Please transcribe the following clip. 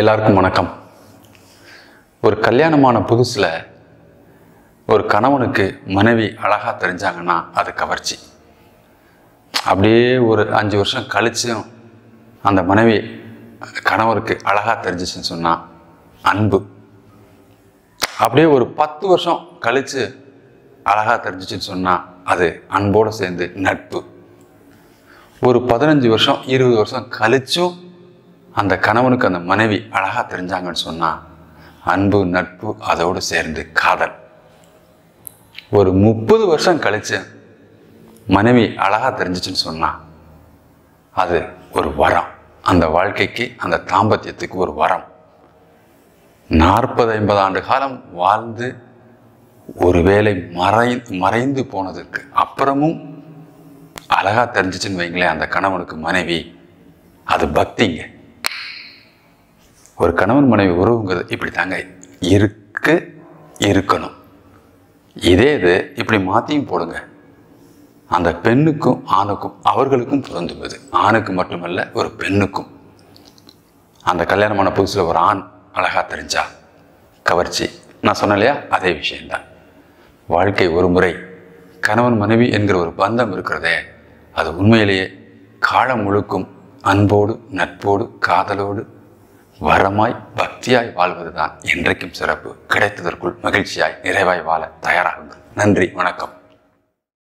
எல்லாருக்கும் வணக்கம் ஒரு கல்யாணமான புதுசில் ஒரு கணவனுக்கு மனைவி அழகாக தெரிஞ்சாங்கன்னா அது கவர்ச்சி அப்படியே ஒரு அஞ்சு வருஷம் கழிச்சும் அந்த மனைவி கணவருக்கு அழகாக தெரிஞ்சிச்சுன்னு சொன்னால் அன்பு அப்படியே ஒரு பத்து வருஷம் கழித்து அழகாக தெரிஞ்சிச்சுன்னு சொன்னால் அது அன்போடு சேர்ந்து நட்பு ஒரு பதினஞ்சு வருஷம் இருபது வருஷம் கழிச்சும் அந்த கணவனுக்கு அந்த மனைவி அழகாக தெரிஞ்சாங்கன்னு சொன்னால் அன்பு நட்பு அதோடு சேர்ந்து காதல் ஒரு முப்பது வருஷம் கழிச்சு மனைவி அழகாக தெரிஞ்சிச்சுன்னு சொன்னால் அது ஒரு வரம் அந்த வாழ்க்கைக்கு அந்த தாம்பத்தியத்துக்கு ஒரு வரம் நாற்பது ஐம்பது ஆண்டு காலம் வாழ்ந்து ஒருவேளை மறை மறைந்து போனதுக்கு அப்புறமும் அழகாக தெரிஞ்சிச்சுன்னு வைங்களேன் அந்த கணவனுக்கு மனைவி அது பக்திங்க ஒரு கணவன் மனைவி உறவுங்கிறது இப்படி தாங்க இருக்க இருக்கணும் இதே இது இப்படி மாற்றியும் போடுங்க அந்த பெண்ணுக்கும் ஆணுக்கும் அவர்களுக்கும் பொருந்துவது ஆணுக்கு மட்டுமல்ல ஒரு பெண்ணுக்கும் அந்த கல்யாணமான புதுசில் ஒரு ஆண் அழகாக தெரிஞ்சா கவர்ச்சி நான் சொன்ன இல்லையா அதே விஷயந்தான் வாழ்க்கை ஒரு முறை கணவன் மனைவி என்கிற ஒரு பந்தம் இருக்கிறதே அது உண்மையிலேயே காலம் முழுக்கும் அன்போடு நட்போடு காதலோடு வரமாய் பக்தியாய் வாழ்வதுதான் என்றைக்கும் சிறப்பு கிடைத்ததற்குள் மகிழ்ச்சியாய் நிறைவாய் வாழ தயாராகுங்கள் நன்றி வணக்கம்